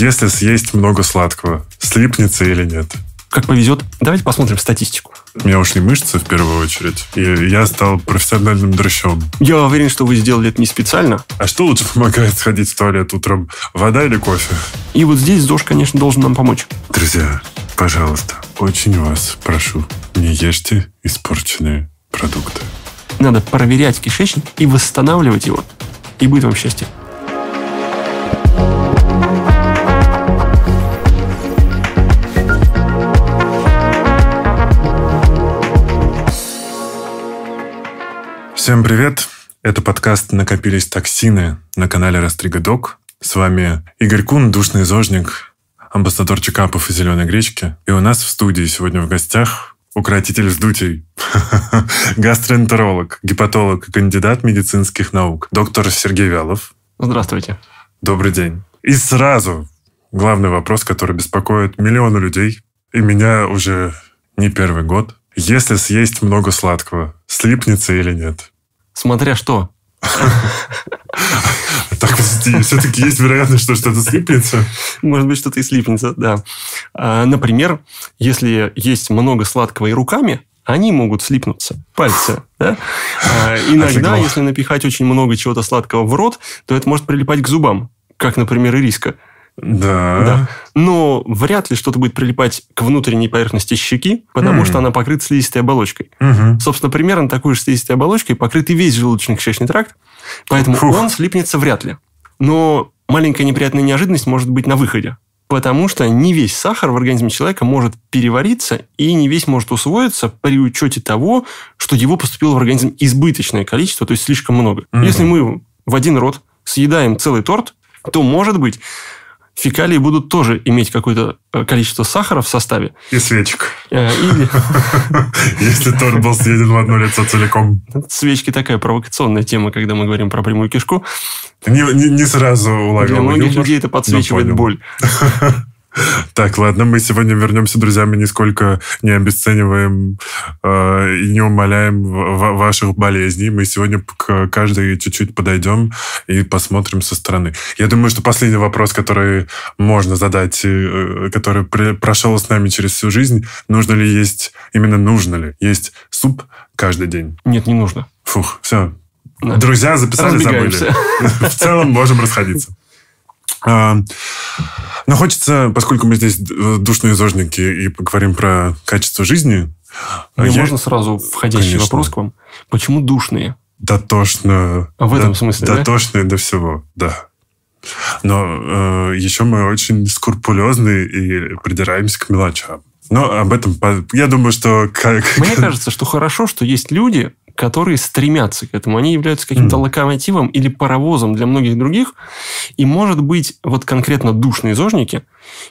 если съесть много сладкого, слипнется или нет. Как повезет. Давайте посмотрим статистику. У меня ушли мышцы в первую очередь, и я стал профессиональным дрыщом. Я уверен, что вы сделали это не специально. А что лучше помогает сходить в туалет утром? Вода или кофе? И вот здесь ЗОЖ, конечно, должен нам помочь. Друзья, пожалуйста, очень вас прошу, не ешьте испорченные продукты. Надо проверять кишечник и восстанавливать его. И будет вам счастье. Всем привет! Это подкаст «Накопились токсины» на канале Растригадок. С вами Игорь Кун, душный зожник, амбассадор чекапов и зеленой гречки. И у нас в студии сегодня в гостях укротитель вздутий, гастроэнтеролог, гепатолог кандидат медицинских наук, доктор Сергей Вялов. Здравствуйте. Добрый день. И сразу главный вопрос, который беспокоит миллионы людей, и меня уже не первый год. Если съесть много сладкого, слипнется или нет? Смотря что. Так, подожди, все-таки есть вероятность, что что-то слипнется? Может быть, что-то и слипнется, да. А, например, если есть много сладкого и руками, они могут слипнуться, пальцы. Да? А, иногда, если напихать очень много чего-то сладкого в рот, то это может прилипать к зубам, как, например, ириска. Да. да. Но вряд ли что-то будет прилипать к внутренней поверхности щеки, потому mm. что она покрыта слизистой оболочкой. Mm-hmm. Собственно, примерно такой же слизистой оболочкой покрыт и весь желудочно-кишечный тракт, поэтому Фух. он слипнется вряд ли. Но маленькая неприятная неожиданность может быть на выходе. Потому что не весь сахар в организме человека может перевариться и не весь может усвоиться при учете того, что его поступило в организм избыточное количество, то есть слишком много. Mm-hmm. Если мы в один рот съедаем целый торт, то, может быть, фекалии будут тоже иметь какое-то э, количество сахара в составе. И свечек. Э, Если торт был съеден в одно лицо целиком. Свечки такая провокационная тема, когда мы говорим про прямую кишку. Не, сразу уловил. Для многих людей это подсвечивает боль. Так, ладно, мы сегодня вернемся, друзья. Мы нисколько не обесцениваем э, и не умаляем ваших болезней. Мы сегодня к каждой чуть-чуть подойдем и посмотрим со стороны. Я думаю, что последний вопрос, который можно задать, э, который прошел с нами через всю жизнь, нужно ли есть, именно нужно ли есть суп каждый день? Нет, не нужно. Фух, все. Да. Друзья записали, забыли. В целом можем расходиться. А, но хочется, поскольку мы здесь душные зожники и поговорим про качество жизни. Мне ну, я... можно сразу входящий Конечно. вопрос к вам? Почему душные? Дотошно. А в этом до, смысле, дотошные да? Дотошные до всего, да. Но э, еще мы очень скрупулезны и придираемся к мелочам. Но об этом... Я думаю, что... Мне кажется, что хорошо, что есть люди, которые стремятся к этому. Они являются каким-то mm. локомотивом или паровозом для многих других. И, может быть, вот конкретно душные зожники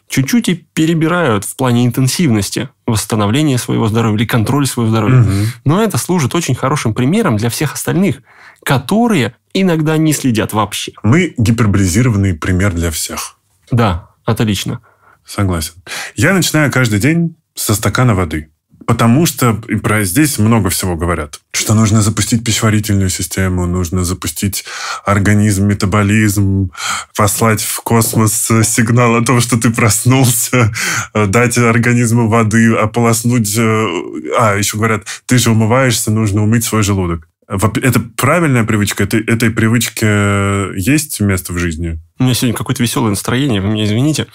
чуть-чуть и перебирают в плане интенсивности восстановления своего здоровья или контроль своего здоровья. mm Но это служит очень хорошим примером для всех остальных, которые иногда не следят вообще. Мы гиперболизированный пример для всех. Да, отлично. Согласен. Я начинаю каждый день со стакана воды. Потому что и про здесь много всего говорят. Что нужно запустить пищеварительную систему, нужно запустить организм, метаболизм, послать в космос сигнал о том, что ты проснулся, э, дать организму воды, ополоснуть... Э, а, еще говорят, ты же умываешься, нужно умыть свой желудок. Это правильная привычка? Это, этой привычке есть место в жизни? У меня сегодня какое-то веселое настроение, вы меня извините.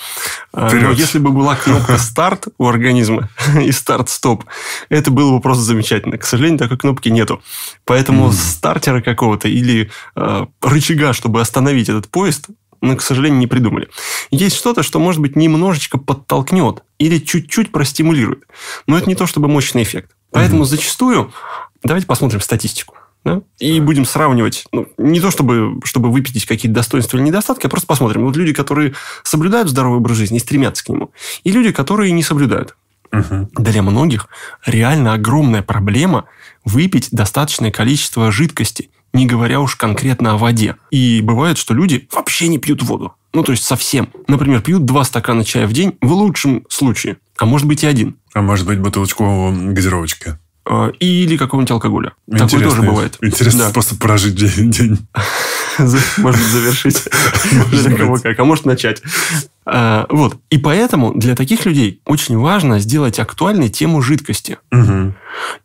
А, но если бы была кнопка «Старт» у организма и «Старт-стоп», это было бы просто замечательно. К сожалению, такой кнопки нету. Поэтому mm. стартера какого-то или э, рычага, чтобы остановить этот поезд, мы, к сожалению, не придумали. Есть что-то, что, может быть, немножечко подтолкнет или чуть-чуть простимулирует. Но это не то, чтобы мощный эффект. Поэтому mm зачастую... Давайте посмотрим статистику. Да? И будем сравнивать, ну, не то чтобы, чтобы выпятить какие-то достоинства или недостатки, а просто посмотрим. Вот люди, которые соблюдают здоровый образ жизни и стремятся к нему, и люди, которые не соблюдают. Угу. Для многих реально огромная проблема выпить достаточное количество жидкости, не говоря уж конкретно о воде. И бывает, что люди вообще не пьют воду. Ну, то есть совсем. Например, пьют два стакана чая в день в лучшем случае. А может быть и один. А может быть бутылочку газировочки. Э, или какого-нибудь алкоголя. Интересно, Такое тоже бывает. Интересный да. способ прожить день. день. Может завершить. Может для кого как, а может начать. Э, вот. И поэтому для таких людей очень важно сделать актуальной тему жидкости. Угу.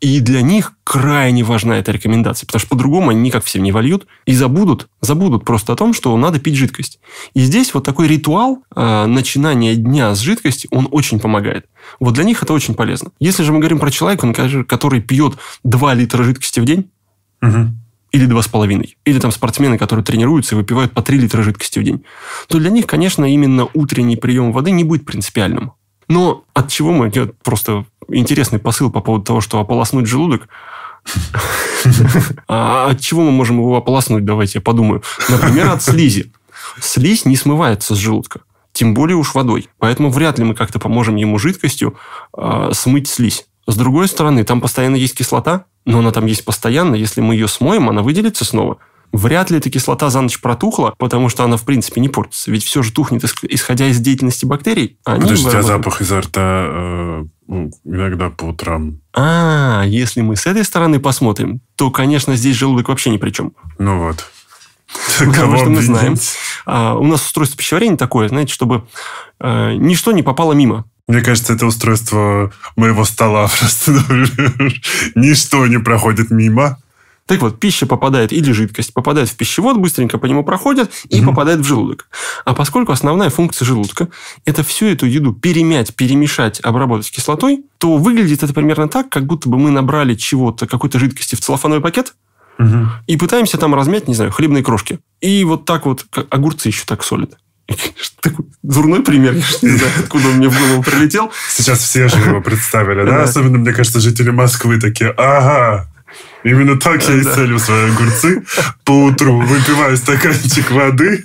И для них крайне важна эта рекомендация, потому что по-другому они никак всем не вольют и забудут, забудут просто о том, что надо пить жидкость. И здесь вот такой ритуал э, начинания дня с жидкости, он очень помогает. Вот для них это очень полезно. Если же мы говорим про человека, который пьет 2 литра жидкости в день, угу или два с половиной. Или там спортсмены, которые тренируются и выпивают по 3 литра жидкости в день. То для них, конечно, именно утренний прием воды не будет принципиальным. Но от чего мы... Просто интересный посыл по поводу того, что ополоснуть желудок а от чего мы можем его ополоснуть? Давайте я подумаю. Например, от слизи. Слизь не смывается с желудка. Тем более уж водой. Поэтому вряд ли мы как-то поможем ему жидкостью э, смыть слизь. С другой стороны, там постоянно есть кислота, но она там есть постоянно. Если мы ее смоем, она выделится снова. Вряд ли эта кислота за ночь протухла, потому что она, в принципе, не портится. Ведь все же тухнет, исходя из деятельности бактерий. А Подожди, а запах изо рта э, иногда по утрам? А, если мы с этой стороны посмотрим, то, конечно, здесь желудок вообще ни при чем. Ну вот. Потому что мы знаем, а, у нас устройство пищеварения такое, знаете, чтобы а, ничто не попало мимо. Мне кажется, это устройство моего стола просто. Ну, ничто не проходит мимо. Так вот, пища попадает или жидкость попадает в пищевод, быстренько по нему проходит и угу. попадает в желудок. А поскольку основная функция желудка – это всю эту еду перемять, перемешать, обработать кислотой, то выглядит это примерно так, как будто бы мы набрали чего-то, какой-то жидкости в целлофановый пакет, Угу. И пытаемся там размять, не знаю, хлебные крошки. И вот так вот огурцы еще так солят. Такой дурной пример, я не знаю, откуда он мне в голову прилетел. Сейчас все же его представили, да? Особенно, мне кажется, жители Москвы такие, ага, Именно так я и целю свои огурцы. По утру выпиваю стаканчик воды.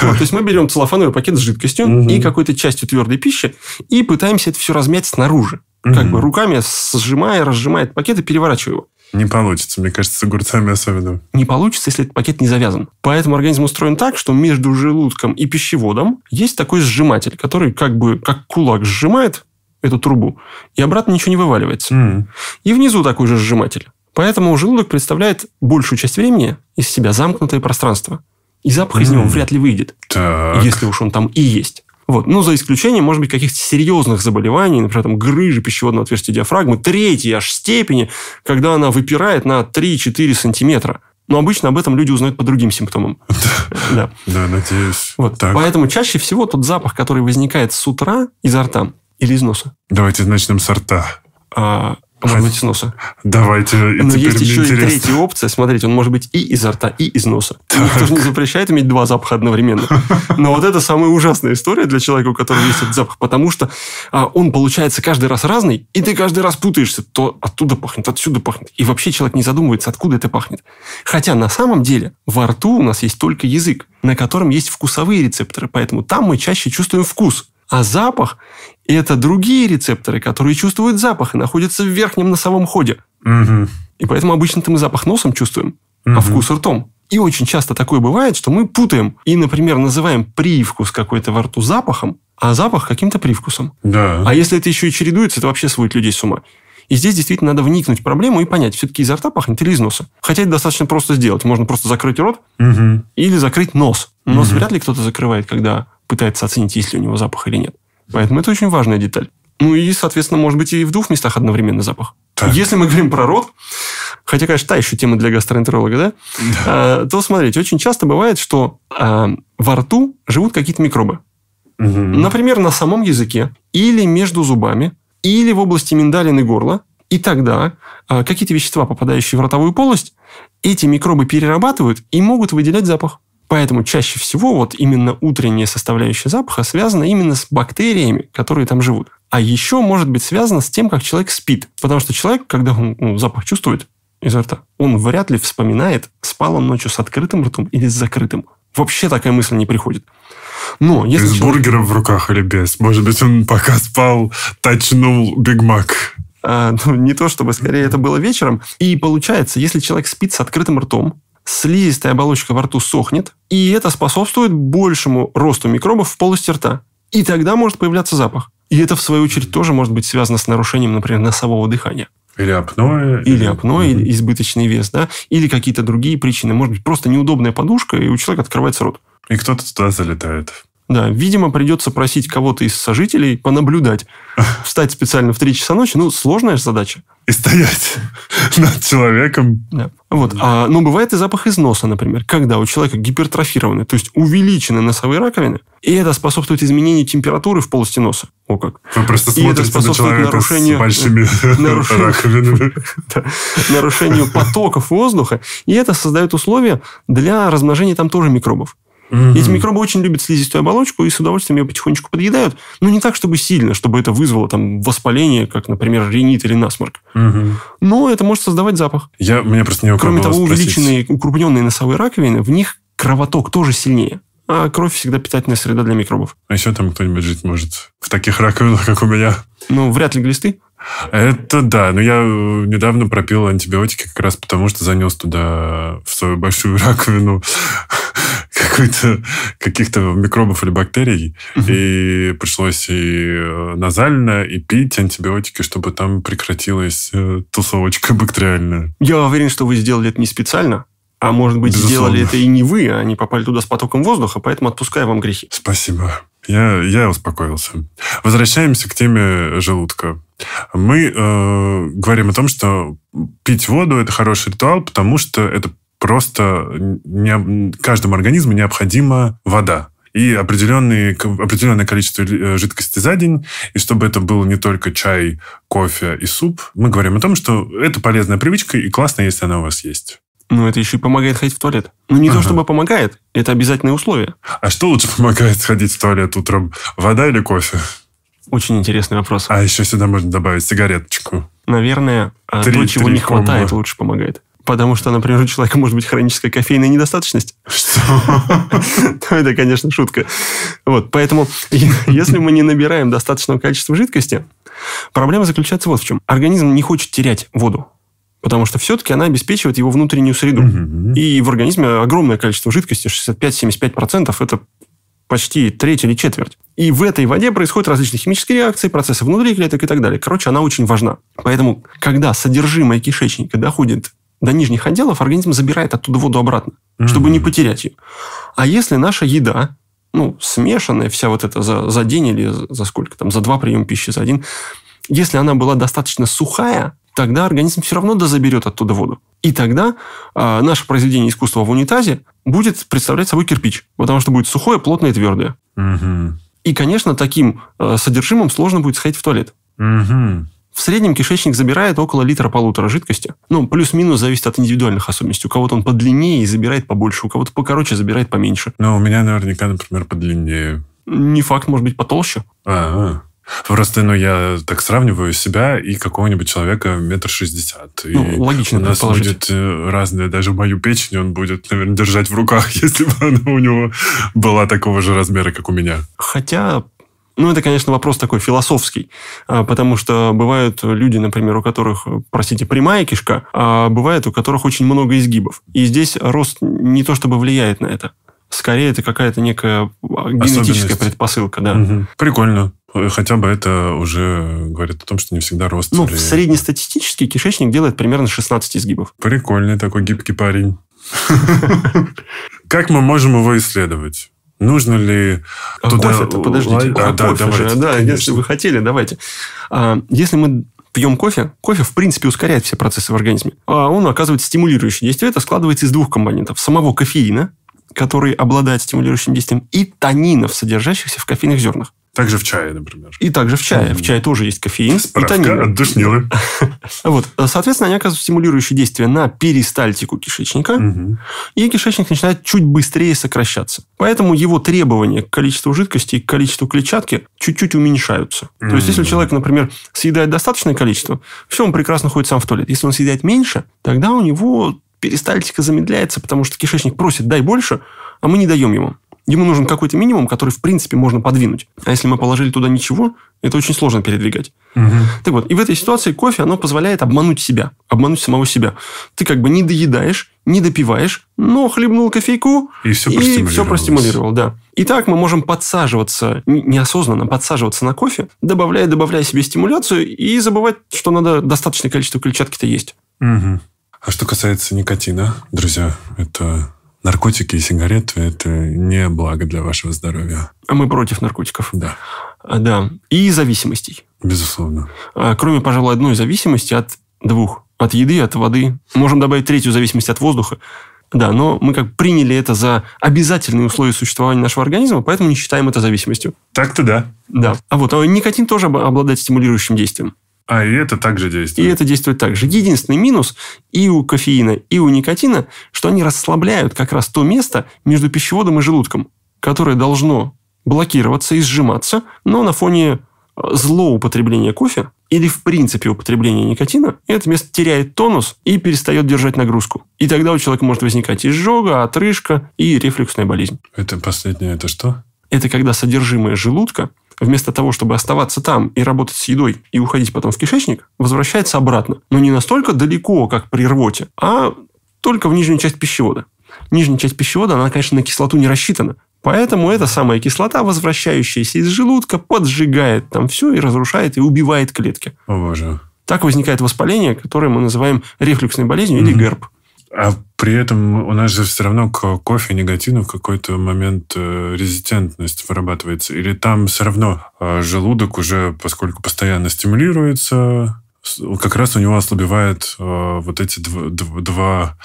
то есть мы берем целлофановый пакет с жидкостью и какой-то частью твердой пищи и пытаемся это все размять снаружи. Как бы руками сжимая, разжимая пакет и переворачивая его. Не получится, мне кажется, с огурцами особенно. Не получится, если этот пакет не завязан. Поэтому организм устроен так, что между желудком и пищеводом есть такой сжиматель, который как бы как кулак сжимает эту трубу, и обратно ничего не вываливается. Mm. И внизу такой же сжиматель. Поэтому желудок представляет большую часть времени из себя замкнутое пространство. И запах mm. из него вряд ли выйдет, так. если уж он там и есть. Вот. Ну, за исключением, может быть, каких-то серьезных заболеваний, например, там, грыжи пищеводного отверстия диафрагмы, третьей аж степени, когда она выпирает на 3-4 сантиметра. Но обычно об этом люди узнают по другим симптомам. Да, да надеюсь. Вот. Так. Поэтому чаще всего тот запах, который возникает с утра изо рта или из носа. Давайте начнем с рта. А, Попробуйте с носа. Давайте. Но есть еще интересно. и третья опция. Смотрите, он может быть и изо рта, и из носа. Так. Никто же не запрещает иметь два запаха одновременно. Но вот это самая ужасная история для человека, у которого есть этот запах, потому что а, он получается каждый раз разный, и ты каждый раз путаешься. То оттуда пахнет, отсюда пахнет. И вообще человек не задумывается, откуда это пахнет. Хотя на самом деле во рту у нас есть только язык, на котором есть вкусовые рецепторы, поэтому там мы чаще чувствуем вкус. А запах – это другие рецепторы, которые чувствуют запах и находятся в верхнем носовом ходе. Угу. И поэтому обычно мы запах носом чувствуем, угу. а вкус ртом. И очень часто такое бывает, что мы путаем и, например, называем привкус какой-то во рту запахом, а запах каким-то привкусом. Да. А если это еще и чередуется, это вообще сводит людей с ума. И здесь действительно надо вникнуть в проблему и понять, все-таки изо рта пахнет или из носа. Хотя это достаточно просто сделать. Можно просто закрыть рот угу. или закрыть нос. Нос угу. вряд ли кто-то закрывает, когда пытается оценить, есть ли у него запах или нет. Поэтому это очень важная деталь. Ну и, соответственно, может быть и в двух местах одновременно запах. Так. Если мы говорим про рот, хотя, конечно, та еще тема для гастроэнтеролога, да? да. А, то смотрите, очень часто бывает, что а, во рту живут какие-то микробы. Угу. Например, на самом языке или между зубами, или в области миндалины горла. И тогда а, какие-то вещества, попадающие в ротовую полость, эти микробы перерабатывают и могут выделять запах. Поэтому чаще всего вот именно утренняя составляющая запаха связана именно с бактериями, которые там живут. А еще может быть связано с тем, как человек спит. Потому что человек, когда он ну, запах чувствует изо рта, он вряд ли вспоминает, спал он ночью с открытым ртом или с закрытым. Вообще такая мысль не приходит. Но если С человек... бургером в руках или без? Может быть, он пока спал, тачнул Биг Мак. А, ну, не то чтобы, скорее это было вечером. И получается, если человек спит с открытым ртом, слизистая оболочка во рту сохнет, и это способствует большему росту микробов в полости рта. И тогда может появляться запах. И это, в свою очередь, тоже может быть связано с нарушением, например, носового дыхания. Или апноэ. Или, или... апноэ, или избыточный вес, да. Или какие-то другие причины. Может быть, просто неудобная подушка, и у человека открывается рот. И кто-то туда залетает. Да, видимо, придется просить кого-то из сожителей понаблюдать. Встать специально в 3 часа ночи, ну, сложная же задача. И стоять над человеком. Да. Вот. А, но ну, бывает и запах из носа, например, когда у человека гипертрофированы, то есть увеличены носовые раковины, и это способствует изменению температуры в полости носа. О как. Вы просто и это способствует на нарушению, нарушению, да, нарушению потоков воздуха, и это создает условия для размножения там тоже микробов. Угу. Эти микробы очень любят слизистую оболочку и с удовольствием ее потихонечку подъедают, но не так, чтобы сильно, чтобы это вызвало там воспаление, как, например, ринит или насморк. Угу. Но это может создавать запах. Я, меня просто не Кроме того, спросить. увеличенные, укрупненные носовые раковины, в них кровоток тоже сильнее. А кровь всегда питательная среда для микробов. А еще там кто-нибудь жить может в таких раковинах, как у меня. Ну, вряд ли глисты. Это да, но я э, недавно пропил антибиотики как раз потому, что занес туда в свою большую раковину какой-то, каких-то микробов или бактерий. Угу. И пришлось и э, назально, и пить антибиотики, чтобы там прекратилась э, тусовочка бактериальная. Я уверен, что вы сделали это не специально. А может быть, Безусловно. сделали это и не вы, а они попали туда с потоком воздуха, поэтому отпускаю вам грехи. Спасибо. Я, я успокоился. Возвращаемся к теме желудка. Мы э, говорим о том, что пить воду это хороший ритуал, потому что это просто не, каждому организму необходима вода и определенный, определенное количество э, жидкости за день, и чтобы это был не только чай, кофе и суп, мы говорим о том, что это полезная привычка, и классно, если она у вас есть. Ну, это еще и помогает ходить в туалет. Ну, не ага. то чтобы помогает, это обязательное условие. А что лучше помогает ходить в туалет утром? Вода или кофе? Очень интересный вопрос. А еще сюда можно добавить сигареточку. Наверное, э, три, то, чего не комбо. хватает, лучше помогает. Потому что, например, у человека может быть хроническая кофейная недостаточность. Что? Ну, это, конечно, шутка. Вот, поэтому, если мы не набираем достаточного количества жидкости, проблема заключается вот в чем. Организм не хочет терять воду. Потому что все-таки она обеспечивает его внутреннюю среду. И в организме огромное количество жидкости, 65-75% это почти треть или четверть. И в этой воде происходят различные химические реакции, процессы внутри клеток и так далее. Короче, она очень важна. Поэтому, когда содержимое кишечника доходит до нижних отделов, организм забирает оттуда воду обратно, mm-hmm. чтобы не потерять ее. А если наша еда, ну, смешанная вся вот эта за, за день или за сколько там, за два приема пищи, за один, если она была достаточно сухая, тогда организм все равно дозаберет оттуда воду. И тогда э, наше произведение искусства в унитазе будет представлять собой кирпич, потому что будет сухое, плотное и твердое. Mm-hmm. И, конечно, таким э, содержимым сложно будет сходить в туалет. Угу. В среднем кишечник забирает около литра-полутора жидкости. Ну, плюс-минус зависит от индивидуальных особенностей. У кого-то он подлиннее и забирает побольше, у кого-то покороче забирает поменьше. Ну у меня наверняка, например, подлиннее. Не факт, может быть, потолще. а Просто, ну, я так сравниваю себя и какого-нибудь человека метр шестьдесят. Ну, и логично У нас будет э, разные, даже мою печень он будет, наверное, держать в руках, если бы она у него была такого же размера, как у меня. Хотя ну, это, конечно, вопрос такой философский, а, потому что бывают люди, например, у которых, простите, прямая кишка, а бывает у которых очень много изгибов. И здесь рост не то чтобы влияет на это. Скорее, это какая-то некая а, генетическая предпосылка, да. Угу. Прикольно. Хотя бы это уже говорит о том, что не всегда рост. Ну, или... среднестатистический кишечник делает примерно 16 изгибов. Прикольный такой гибкий парень. Как мы можем его исследовать? Нужно ли а туда... Кофе-то, подождите. А, а, да, кофе давайте, же, да, если вы хотели, давайте. А, если мы пьем кофе, кофе, в принципе, ускоряет все процессы в организме. А он оказывает стимулирующее действие. Это складывается из двух компонентов. Самого кофеина, который обладает стимулирующим действием, и танинов, содержащихся в кофейных зернах. Также в чае, например. И также в чае. В чае тоже есть кофеин Справка и танины. Вот. Соответственно, они оказывают стимулирующее действие на перистальтику кишечника, угу. и кишечник начинает чуть быстрее сокращаться. Поэтому его требования к количеству жидкости и к количеству клетчатки чуть-чуть уменьшаются. То есть, если человек, например, съедает достаточное количество, все, он прекрасно ходит сам в туалет. Если он съедает меньше, тогда у него перистальтика замедляется, потому что кишечник просит «дай больше», а мы не даем ему. Ему нужен какой-то минимум, который, в принципе, можно подвинуть. А если мы положили туда ничего, это очень сложно передвигать. Угу. Так вот, и в этой ситуации кофе, оно позволяет обмануть себя, обмануть самого себя. Ты как бы не доедаешь, не допиваешь, но хлебнул кофейку и все, и все простимулировал. Да. Итак, мы можем подсаживаться, неосознанно подсаживаться на кофе, добавляя, добавляя себе стимуляцию и забывать, что надо достаточное количество клетчатки-то есть. Угу. А что касается никотина, друзья, это наркотики и сигареты – это не благо для вашего здоровья. А мы против наркотиков. Да. А, да. И зависимостей. Безусловно. А, кроме, пожалуй, одной зависимости от двух. От еды, от воды. Можем добавить третью зависимость от воздуха. Да, но мы как приняли это за обязательные условия существования нашего организма, поэтому не считаем это зависимостью. Так-то да. Да. А вот а никотин тоже обладает стимулирующим действием. А и это также действует. И это действует также. Единственный минус и у кофеина, и у никотина, что они расслабляют как раз то место между пищеводом и желудком, которое должно блокироваться и сжиматься, но на фоне э, злоупотребления кофе или в принципе употребления никотина, это место теряет тонус и перестает держать нагрузку. И тогда у человека может возникать изжога, отрыжка и рефлюксная болезнь. Это последнее, это что? это когда содержимое желудка, вместо того, чтобы оставаться там и работать с едой и уходить потом в кишечник, возвращается обратно. Но не настолько далеко, как при рвоте, а только в нижнюю часть пищевода. Нижняя часть пищевода, она, конечно, на кислоту не рассчитана. Поэтому эта самая кислота, возвращающаяся из желудка, поджигает там все и разрушает и убивает клетки. О, боже. Так возникает воспаление, которое мы называем рефлюксной болезнью mm-hmm. или ГЭРБ. А при этом у нас же все равно к кофе негативно в какой-то момент э, резистентность вырабатывается. Или там все равно э, желудок уже, поскольку постоянно стимулируется, как раз у него ослабевает э, вот эти два... два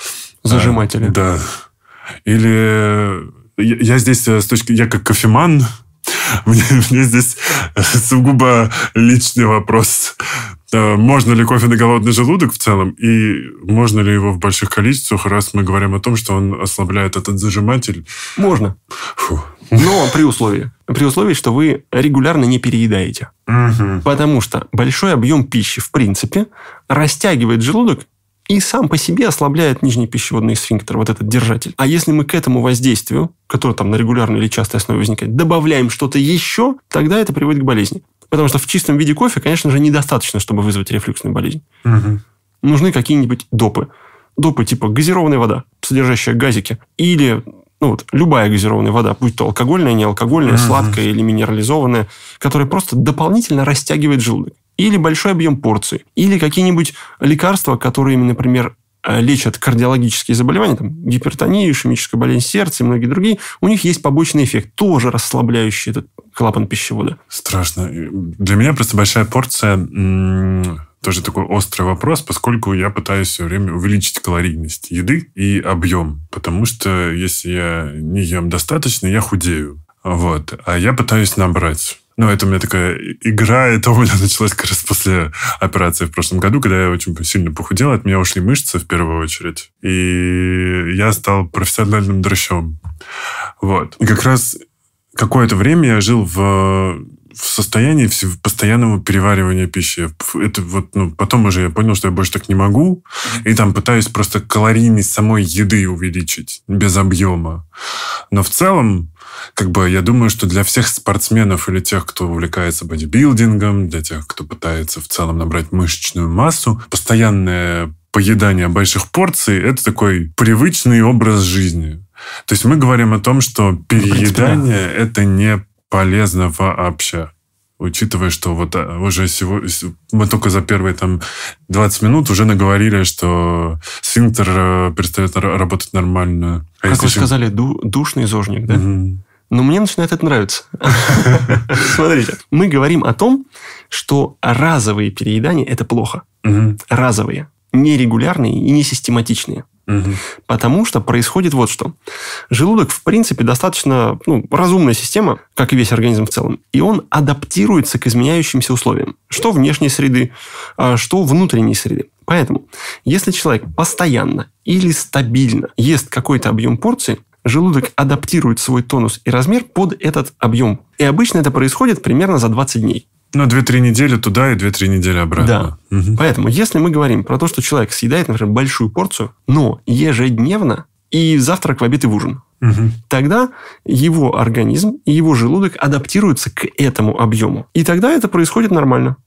Зажимателя. Да. Или я здесь с точки... Я как кофеман, мне, мне здесь сугубо личный вопрос. Э, можно ли кофе на голодный желудок в целом, и можно ли его в больших количествах, раз мы говорим о том, что он ослабляет этот зажиматель? Можно. Фу. Но при условии. При условии, что вы регулярно не переедаете. Угу. Потому что большой объем пищи, в принципе, растягивает желудок и сам по себе ослабляет нижний пищеводный сфинктер, вот этот держатель. А если мы к этому воздействию, которое там на регулярной или частой основе возникает, добавляем что-то еще, тогда это приводит к болезни. Потому что в чистом виде кофе, конечно же, недостаточно, чтобы вызвать рефлюксную болезнь. Угу. Нужны какие-нибудь допы. Допы типа газированная вода, содержащая газики, или ну вот, любая газированная вода, будь то алкогольная, неалкогольная, mm сладкая или минерализованная, которая просто дополнительно растягивает желудок. Или большой объем порции. Или какие-нибудь лекарства, которые, например, Э, лечат кардиологические заболевания, там, гипертонию, ишемическую болезнь сердца и многие другие, у них есть побочный эффект, тоже расслабляющий этот клапан пищевода. Страшно. Для меня просто большая порция тоже такой острый вопрос, поскольку я пытаюсь все время увеличить калорийность еды и объем, потому что если я не ем достаточно, я худею. Вот. А я пытаюсь набрать. Ну, это у меня такая игра, это у меня началось как раз после операции в прошлом году, когда я очень сильно похудел, от меня ушли мышцы в первую очередь. И я стал профессиональным дрыщом. Вот. И как раз какое-то время я жил в в состоянии постоянного переваривания пищи. Это вот, ну, потом уже я понял, что я больше так не могу. И там пытаюсь просто калорийность самой еды увеличить без объема. Но в целом, как бы я думаю, что для всех спортсменов или тех, кто увлекается бодибилдингом, для тех, кто пытается в целом набрать мышечную массу, постоянное поедание больших порций – это такой привычный образ жизни. То есть мы говорим о том что ну, переедание – это не полезно вообще? Учитывая, что вот э, уже сегодня, мы только за первые там 20 минут уже наговорили, что сфинктер э, перестает работать нормально. А как вы еще... сказали, ду- душный зожник, да? Mm-hmm. Но мне начинает это нравиться. Смотрите, мы говорим о том, что разовые переедания – это плохо. Разовые. Нерегулярные и несистематичные. Угу. Потому что происходит вот что. Желудок, в принципе, достаточно ну, разумная система, как и весь организм в целом. И он адаптируется к изменяющимся условиям. Что внешней среды, а, что внутренней среды. Поэтому, если человек постоянно или стабильно ест какой-то объем порции, желудок адаптирует свой тонус и размер под этот объем. И обычно это происходит примерно за 20 дней. Ну, 2-3 недели туда и 2-3 недели обратно. Да. Угу. Поэтому, если мы говорим про то, что человек съедает, например, большую порцию, но ежедневно, и завтрак в обед и в ужин, угу. тогда его организм и его желудок адаптируются к этому объему. И тогда это происходит нормально,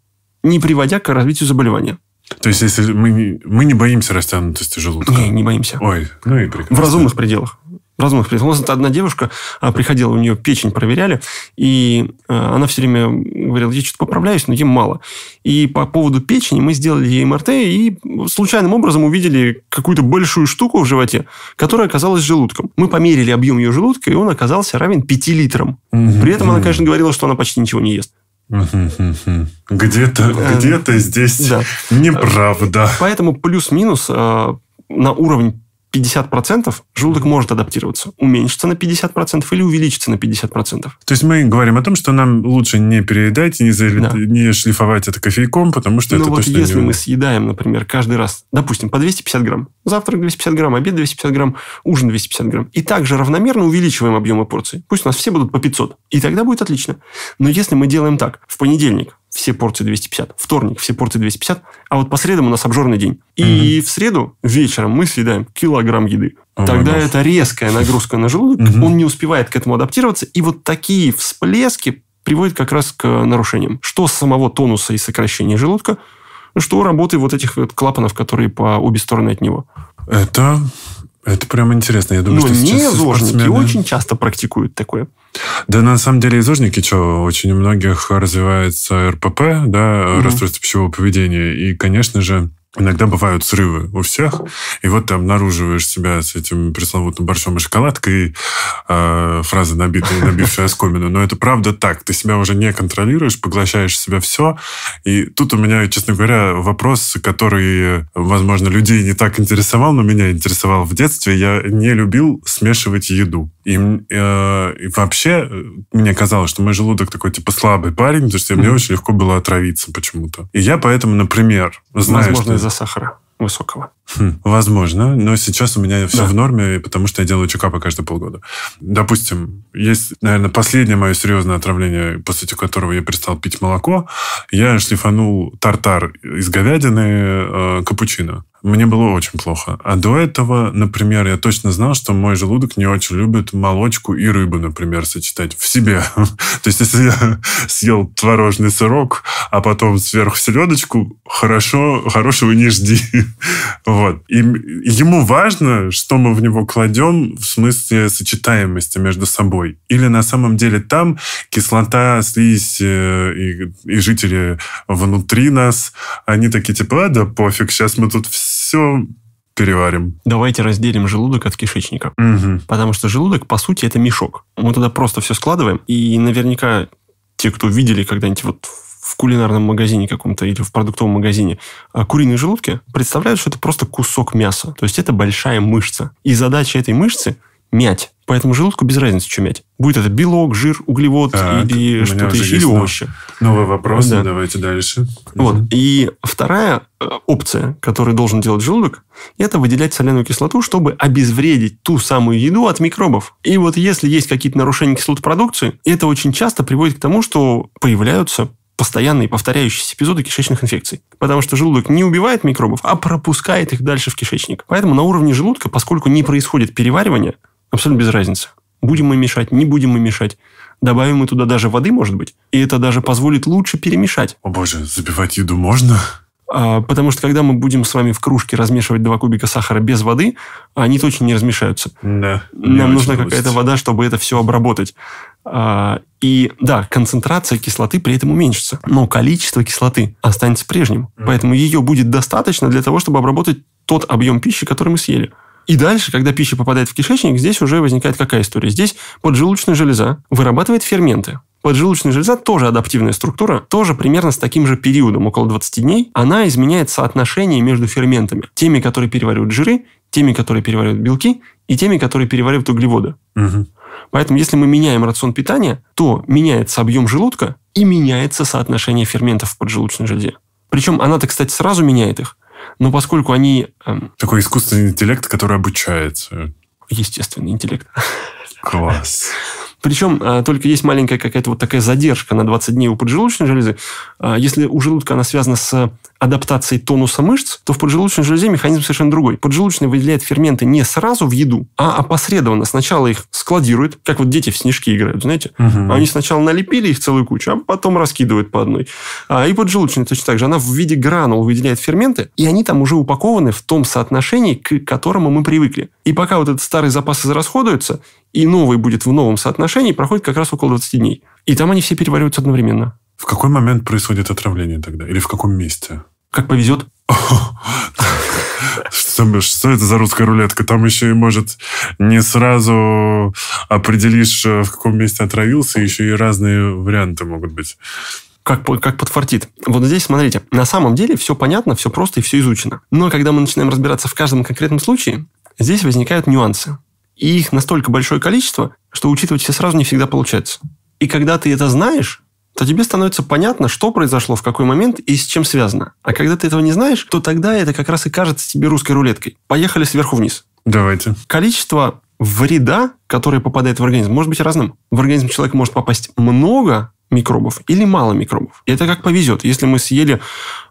не приводя к развитию заболевания. То есть, если мы, мы не боимся растянутости желудка? Не, не боимся. Ой, ну и прекрасно. В разумных пределах разумных предел. У одна девушка а, приходила, у нее печень проверяли, и а, она все время говорила, я что-то поправляюсь, но ем мало. И по поводу печени мы сделали ей МРТ и случайным образом увидели какую-то большую штуку в животе, которая оказалась желудком. Мы померили объем ее желудка, и он оказался равен 5 литрам. Угу, При этом она, конечно, говорила, что она почти ничего не ест. Где-то, э, где-то здесь да. неправда. Поэтому плюс-минус а, на уровень 50% желудок может адаптироваться, уменьшиться на 50% или увеличиться на 50%. То есть мы говорим о том, что нам лучше не переедать, не, залит... да. не шлифовать это кофейком, потому что Но ну это вот точно если не... мы съедаем, например, каждый раз, допустим, по 250 грамм, завтрак 250 грамм, обед 250 грамм, ужин 250 грамм, и также равномерно увеличиваем объемы порций, пусть у нас все будут по 500, и тогда будет отлично. Но если мы делаем так, в понедельник все порции 250. Вторник все порции 250. А вот по средам у нас обжорный день. И угу. в среду вечером мы съедаем килограмм еды. Тогда Ой, это резкая нагрузка на желудок, угу. он не успевает к этому адаптироваться. И вот такие всплески приводят как раз к нарушениям. Что с самого тонуса и сокращения желудка, что работы вот этих вот клапанов, которые по обе стороны от него. Это это прям интересно. Я думаю, Но ну, что не изожники спортсмены... очень часто практикуют такое. Да, на самом деле, изожники, что, очень у многих развивается РПП, да, угу. расстройство пищевого поведения. И, конечно же, Иногда бывают срывы у всех, и вот ты обнаруживаешь себя с этим пресловутым борщом и шоколадкой, э, фраза набитая, набившая оскомину. Но это правда так. Ты себя уже не контролируешь, поглощаешь себя все. И тут у меня, честно говоря, вопрос, который, возможно, людей не так интересовал, но меня интересовал в детстве. Я не любил смешивать еду. И, э, и вообще э, мне казалось, что мой желудок такой типа слабый парень, потому что мне очень легко было отравиться почему-то. И я поэтому, например, знаю, возможно, что из-за сахара высокого. Хм, возможно, но сейчас у меня все да. в норме, потому что я делаю чекапы каждые полгода. Допустим, есть, наверное, последнее мое серьезное отравление, после которого я перестал пить молоко. Я шлифанул тартар из говядины э, капучино. Мне было очень плохо. А до этого, например, я точно знал, что мой желудок не очень любит молочку и рыбу, например, сочетать в себе. То есть, если я съел творожный сырок, а потом сверху селедочку, хорошо, хорошего не жди. Вот. И ему важно, что мы в него кладем в смысле сочетаемости между собой. Или на самом деле там кислота, слизь э, и, и жители внутри нас, они такие типа, а, да пофиг, сейчас мы тут все переварим. Давайте разделим желудок от кишечника. Угу. Потому что желудок, по сути, это мешок. Мы туда просто все складываем. И наверняка те, кто видели когда-нибудь вот в кулинарном магазине каком-то или в продуктовом магазине а, куриные желудки, представляют, что это просто кусок мяса. То есть это большая мышца. И задача этой мышцы – мять. Поэтому желудку без разницы, что мять. Будет это белок, жир, углевод так, или что-то еще, или овощи. Новый вопрос, да. давайте дальше. Вот. И вторая э, опция, которую должен делать желудок, это выделять соляную кислоту, чтобы обезвредить ту самую еду от микробов. И вот если есть какие-то нарушения кислотопродукции, это очень часто приводит к тому, что появляются постоянные повторяющиеся эпизоды кишечных инфекций. Потому что желудок не убивает микробов, а пропускает их дальше в кишечник. Поэтому на уровне желудка, поскольку не происходит переваривания, абсолютно без разницы. Будем мы мешать, не будем мы мешать. Добавим мы туда даже воды, может быть. И это даже позволит лучше перемешать. О боже, забивать еду можно? А, потому что когда мы будем с вами в кружке размешивать два кубика сахара без воды, они точно не размешаются. Да. Нам нужна какая-то вода, чтобы это все обработать. А, и да, концентрация кислоты при этом уменьшится, но количество кислоты останется прежним. Поэтому ее будет достаточно для того, чтобы обработать тот объем пищи, который мы съели. И дальше, когда пища попадает в кишечник, здесь уже возникает какая история? Здесь поджелудочная железа вырабатывает ферменты. Поджелудочная железа тоже адаптивная структура, тоже примерно с таким же периодом, около 20 дней, она изменяет соотношение между ферментами. Теми, которые переваривают жиры, теми, которые переваривают белки, и теми, которые переваривают углеводы. Угу. Поэтому, если мы меняем рацион питания, то меняется объем желудка и меняется соотношение ферментов в поджелудочной железе. Причем она-то, кстати, сразу меняет их, но поскольку они... Эм, Такой искусственный интеллект, который обучается. Естественный интеллект. Класс. Причем э, только есть маленькая какая-то вот такая задержка на 20 дней у поджелудочной железы. Э, если у желудка она связана с адаптации тонуса мышц, то в поджелудочной железе механизм совершенно другой. Поджелудочная выделяет ферменты не сразу в еду, а опосредованно. Сначала их складирует, как вот дети в снежки играют, знаете. Угу. Они сначала налепили их целую кучу, а потом раскидывают по одной. А, и поджелудочная точно так же. Она в виде гранул выделяет ферменты, и они там уже упакованы в том соотношении, к которому мы привыкли. И пока вот этот старый запас израсходуется, и новый будет в новом соотношении, проходит как раз около 20 дней. И там они все перевариваются одновременно. В какой момент происходит отравление тогда? Или в каком месте? Как повезет. Что, что это за русская рулетка? Там еще и, может, не сразу определишь, э, в каком месте отравился, еще и разные варианты могут быть. Как, как подфартит. Вот здесь, смотрите, на самом деле все понятно, все просто и все изучено. Но когда мы начинаем разбираться в каждом конкретном случае, здесь возникают нюансы. И их настолько большое количество, что учитывать все сразу не всегда получается. И когда ты это знаешь, то тебе становится понятно, что произошло, в какой момент и с чем связано. А когда ты этого не знаешь, то тогда это как раз и кажется тебе русской рулеткой. Поехали сверху вниз. Давайте. Количество вреда, которое попадает в организм, может быть разным. В организм человека может попасть много микробов или мало микробов. И это как повезет. Если мы съели,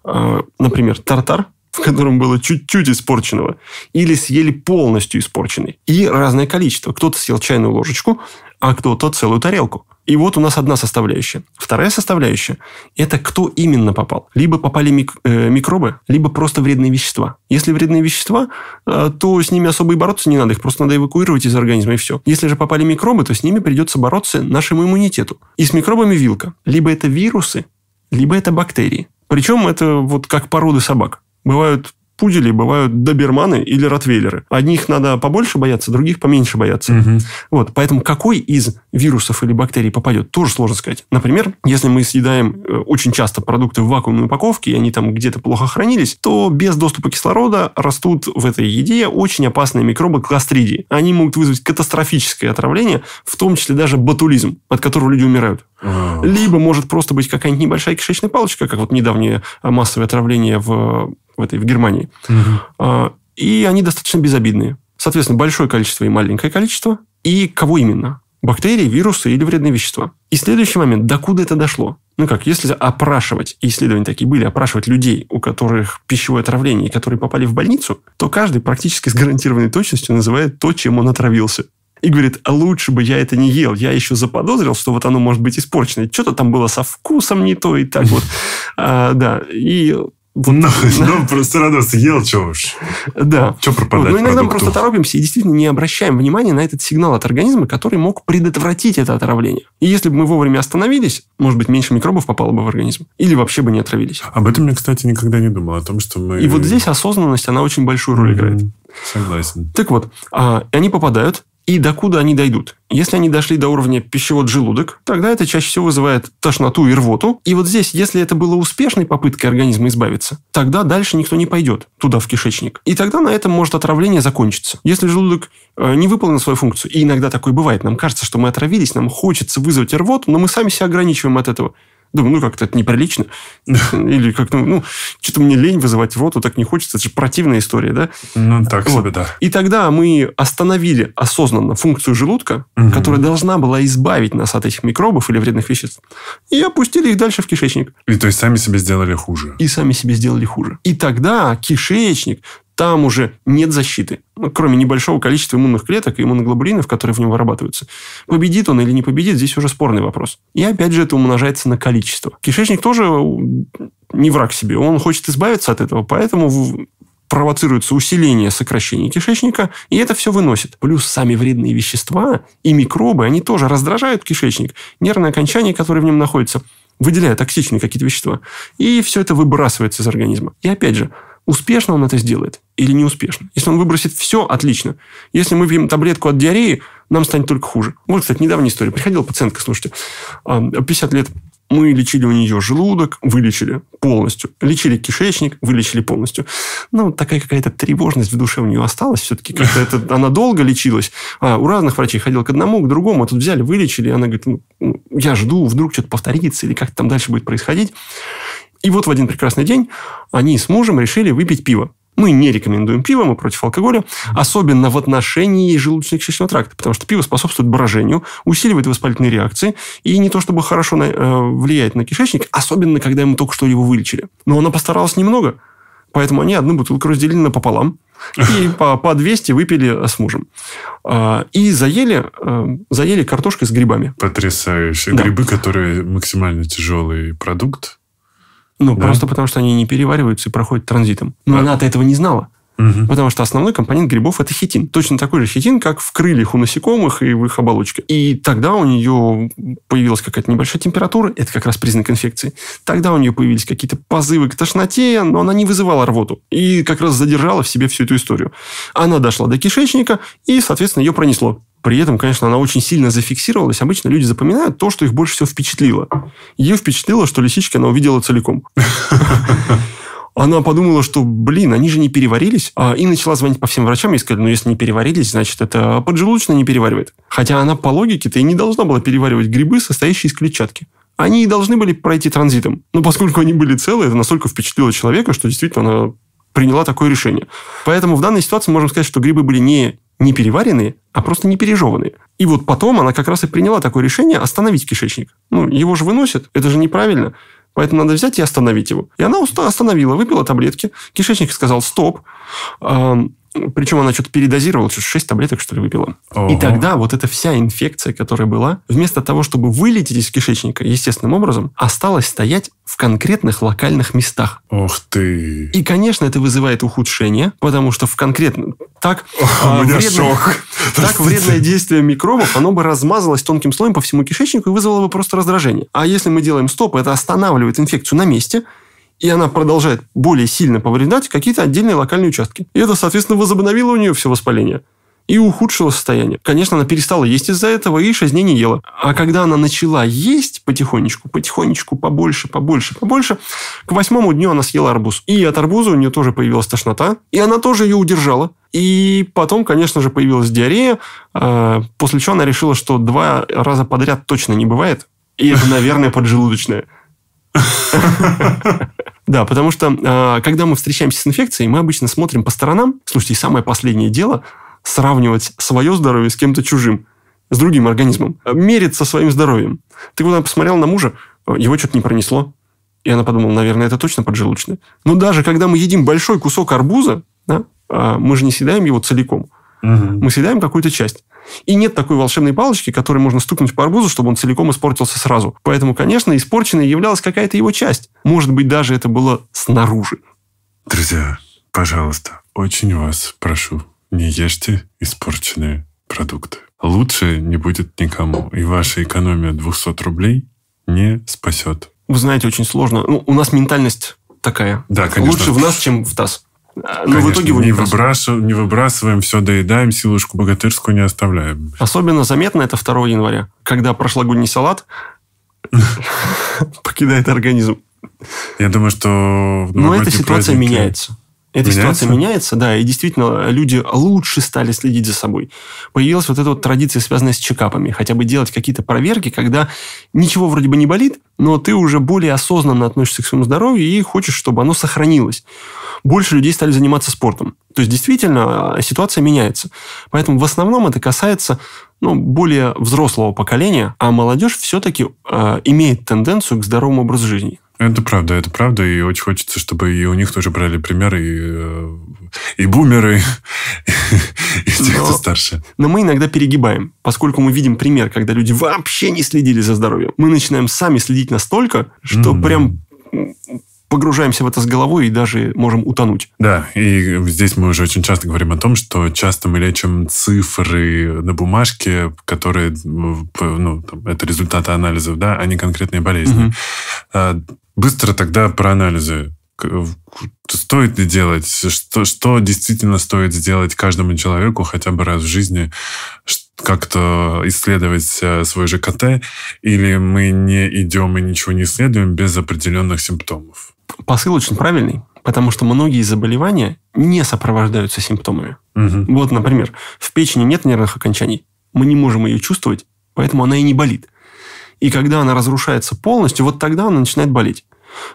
э, например, тартар, в котором было чуть-чуть испорченного, или съели полностью испорченный. И разное количество. Кто-то съел чайную ложечку, а кто-то целую тарелку. И вот у нас одна составляющая. Вторая составляющая – это кто именно попал. Либо попали мик- э, микробы, либо просто вредные вещества. Если вредные вещества, э, то с ними особо и бороться не надо. Их просто надо эвакуировать из организма, и все. Если же попали микробы, то с ними придется бороться нашему иммунитету. И с микробами вилка. Либо это вирусы, либо это бактерии. Причем это вот как породы собак. Бывают пудели бывают доберманы или ротвейлеры. Одних надо побольше бояться, других поменьше бояться. Угу. Вот, поэтому какой из вирусов или бактерий попадет, тоже сложно сказать. Например, если мы съедаем э, очень часто продукты в вакуумной упаковке, и они там где-то плохо хранились, то без доступа кислорода растут в этой еде очень опасные микробы кластридии. Они могут вызвать катастрофическое отравление, в том числе даже ботулизм, от которого люди умирают. А. Либо может просто быть какая-нибудь небольшая кишечная палочка, как вот недавнее массовое отравление в в этой, в Германии. Угу. И они достаточно безобидные. Соответственно, большое количество и маленькое количество. И кого именно? Бактерии, вирусы или вредные вещества. И следующий момент, докуда это дошло? Ну как, если опрашивать, и исследования такие были, опрашивать людей, у которых пищевое отравление, которые попали в больницу, то каждый практически с гарантированной точностью называет то, чем он отравился и говорит, а лучше бы я это не ел. Я еще заподозрил, что вот оно может быть испорчено. Что-то там было со вкусом не то и так вот. А, да, и ну, просто радо ел, что уж. Да. Что пропадать Ну, иногда мы просто торопимся и действительно не обращаем внимания на этот сигнал от организма, который мог предотвратить это отравление. И если бы мы вовремя остановились, может быть, меньше микробов попало бы в организм. Или вообще бы не отравились. Об этом я, кстати, никогда не думал. О том, что мы... И вот здесь осознанность, она очень большую роль играет. Согласен. Так вот, а, они попадают, и докуда они дойдут. Если они дошли до уровня пищевод желудок, тогда это чаще всего вызывает тошноту и рвоту. И вот здесь, если это было успешной попыткой организма избавиться, тогда дальше никто не пойдет туда, в кишечник. И тогда на этом может отравление закончиться. Если желудок э, не выполнил свою функцию, и иногда такое бывает, нам кажется, что мы отравились, нам хочется вызвать рвоту, но мы сами себя ограничиваем от этого – Думаю, ну, как-то это неприлично. Или как то ну, ну что-то мне лень вызывать в рот, вот так не хочется. Это же противная история, да? Ну, так вот. себе, да. И тогда мы остановили осознанно функцию желудка, угу. которая должна была избавить нас от этих микробов или вредных веществ, и опустили их дальше в кишечник. И то есть сами себе сделали хуже. И сами себе сделали хуже. И тогда кишечник там уже нет защиты, ну, кроме небольшого количества иммунных клеток и иммуноглобулинов, которые в нем вырабатываются. Победит он или не победит, здесь уже спорный вопрос. И опять же это умножается на количество. Кишечник тоже э, не враг себе, он хочет избавиться от этого, поэтому провоцируется усиление сокращения кишечника, и это все выносит. Плюс сами вредные вещества и микробы, они тоже раздражают кишечник, нервное окончание, которое в нем находится, выделяя токсичные какие-то вещества. И все это выбрасывается из организма. И опять же, успешно он это сделает или неуспешно. Если он выбросит все, отлично. Если мы выпьем таблетку от диареи, нам станет только хуже. Вот, кстати, недавняя история. Приходила пациентка, слушайте, 50 а, лет мы лечили у нее желудок, вылечили полностью. Лечили кишечник, вылечили полностью. Ну, такая какая-то тревожность в душе у нее осталась. Все-таки как-то это, она долго лечилась. А, у разных врачей ходил к одному, к другому. А тут взяли, вылечили. И она говорит, ну, ну я жду, вдруг что-то повторится или как то там дальше будет происходить. И вот в один прекрасный день они с мужем решили выпить пиво. Мы не рекомендуем пиво, мы против алкоголя, особенно в отношении желудочно-кишечного тракта, потому что пиво способствует брожению, усиливает воспалительные реакции и не то чтобы хорошо на, э, влияет на кишечник, особенно когда ему только что его вылечили. Но она постаралась немного, поэтому они одну бутылку разделили пополам и по, по 200 выпили э, с мужем. А, и заели, э, заели картошкой с грибами. Потрясающе. Да. Грибы, которые максимально тяжелый продукт, ну, да? просто потому, что они не перевариваются и проходят транзитом. Но да. она-то этого не знала. Угу. Потому что основной компонент грибов – это хитин. Точно такой же хитин, как в крыльях у насекомых и в их оболочке. И тогда у нее появилась какая-то небольшая температура, это как раз признак инфекции. Тогда у нее появились какие-то позывы к тошноте, но она не вызывала рвоту. И как раз задержала в себе всю эту историю. Она дошла до кишечника, и, соответственно, ее пронесло. При этом, конечно, она очень сильно зафиксировалась. Обычно люди запоминают то, что их больше всего впечатлило. Ее впечатлило, что лисичка она увидела целиком. она подумала, что, блин, они же не переварились, а, и начала звонить по всем врачам и сказали, ну, если не переварились, значит, это поджелудочная не переваривает. Хотя она по логике-то и не должна была переваривать грибы, состоящие из клетчатки. Они и должны были пройти транзитом. Но поскольку они были целые, это настолько впечатлило человека, что действительно она приняла такое решение. Поэтому в данной ситуации можем сказать, что грибы были не не переваренные, а просто не пережеванные. И вот потом она как раз и приняла такое решение остановить кишечник. Ну, его же выносят, это же неправильно. Поэтому надо взять и остановить его. И она остановила, выпила таблетки. Кишечник сказал «стоп». Причем она что-то передозировала, что-то 6 таблеток, что ли, выпила. Ого. И тогда вот эта вся инфекция, которая была, вместо того, чтобы вылететь из кишечника естественным образом, осталась стоять в конкретных локальных местах. Ох ты! И, конечно, это вызывает ухудшение, потому что в конкретно... Так, О, а, вредное, шок. так вредное действие микробов, оно бы размазалось тонким слоем по всему кишечнику и вызвало бы просто раздражение. А если мы делаем стоп, это останавливает инфекцию на месте – и она продолжает более сильно повредать какие-то отдельные локальные участки. И это, соответственно, возобновило у нее все воспаление и ухудшило состояние. Конечно, она перестала есть из-за этого и 6 дней не ела. А когда она начала есть потихонечку, потихонечку, побольше, побольше, побольше, к восьмому дню она съела арбуз. И от арбуза у нее тоже появилась тошнота, и она тоже ее удержала. И потом, конечно же, появилась диарея, э, после чего она решила, что два раза подряд точно не бывает. И это, наверное, поджелудочная. Да, потому что а, когда мы встречаемся с инфекцией, мы обычно смотрим по сторонам. Слушайте, самое последнее дело – сравнивать свое здоровье с кем-то чужим, с другим организмом, мериться своим здоровьем. Ты вот, посмотрел на мужа, его что-то не пронесло. И она подумала, наверное, это точно поджелудочное. Но даже когда мы едим большой кусок арбуза, да, а, мы же не съедаем его целиком. Угу. Мы съедаем какую-то часть. И нет такой волшебной палочки, которой можно стукнуть по арбузу, чтобы он целиком испортился сразу. Поэтому, конечно, испорченной являлась какая-то его часть. Может быть, даже это было снаружи. Друзья, пожалуйста, очень вас прошу, не ешьте испорченные продукты. Лучше не будет никому. И ваша экономия 200 рублей не спасет. Вы знаете, очень сложно. Ну, у нас ментальность такая. Да, конечно. Лучше в нас, чем в таз. Ну, Конечно, в итоге не, выбрас... не выбрасываем, все доедаем, силушку богатырскую не оставляем. Особенно заметно это 2 января, когда прошлогодний салат покидает организм. Я думаю, что... Но эта ситуация э, меняется. Эта меняется? ситуация меняется, да, и действительно люди лучше стали следить за собой. Появилась вот эта вот традиция, связанная с чекапами, хотя бы делать какие-то проверки, когда ничего вроде бы не болит, но ты уже более осознанно относишься к своему здоровью и хочешь, чтобы оно сохранилось. Больше людей стали заниматься спортом. То есть, действительно, ситуация меняется. Поэтому в основном это касается ну, более взрослого поколения, а молодежь все-таки э, имеет тенденцию к здоровому образу жизни. Это правда, это правда, и очень хочется, чтобы и у них тоже брали примеры и, э, и бумеры, и те, кто старше. Но мы иногда перегибаем, поскольку мы видим пример, когда люди вообще не следили за здоровьем. Мы начинаем сами следить настолько, что прям погружаемся в это с головой и даже можем утонуть. Да, и здесь мы уже очень часто говорим о том, что часто мы лечим цифры на бумажке, которые, ну, там, это результаты анализов, да, а не конкретные болезни. Угу. А, быстро тогда про анализы стоит ли делать, что, что действительно стоит сделать каждому человеку хотя бы раз в жизни, как-то исследовать э, свой ЖКТ, или мы не идем и ничего не исследуем без определенных симптомов? посыл очень правильный, потому что многие заболевания не сопровождаются симптомами. Угу. Вот, например, в печени нет нервных окончаний, мы не можем ее чувствовать, поэтому она и не болит. И когда она разрушается полностью, вот тогда она начинает болеть.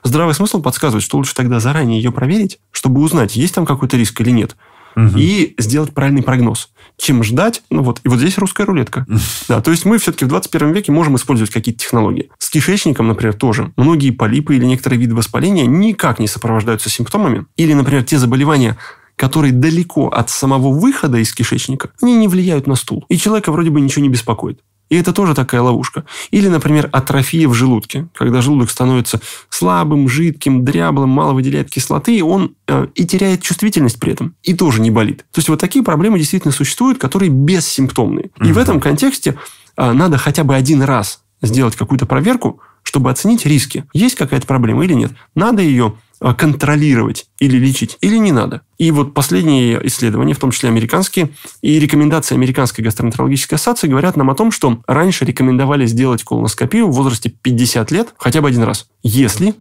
Здравый смысл подсказывает, что лучше тогда заранее ее проверить, чтобы узнать, есть там какой-то риск или нет и сделать правильный прогноз. Чем ждать? Ну вот, и вот здесь русская рулетка. Да, то есть мы все-таки в 21 веке можем использовать какие-то технологии. С кишечником, например, тоже. Многие полипы или некоторые виды воспаления никак не сопровождаются симптомами. Или, например, те заболевания, которые далеко от самого выхода из кишечника, они не влияют на стул. И человека вроде бы ничего не беспокоит. И это тоже такая ловушка. Или, например, атрофия в желудке, когда желудок становится слабым, жидким, дряблым, мало выделяет кислоты, и он э, и теряет чувствительность при этом, и тоже не болит. То есть вот такие проблемы действительно существуют, которые бессимптомные. И mm в этом контексте э, надо хотя бы один раз сделать какую-то проверку, чтобы оценить риски. Есть какая-то проблема или нет. Надо ее а, контролировать или лечить, или не надо. И вот последние исследования, в том числе американские, и рекомендации Американской гастроэнтерологической ассоциации говорят нам о том, что раньше рекомендовали сделать колоноскопию в возрасте 50 лет хотя бы один раз, если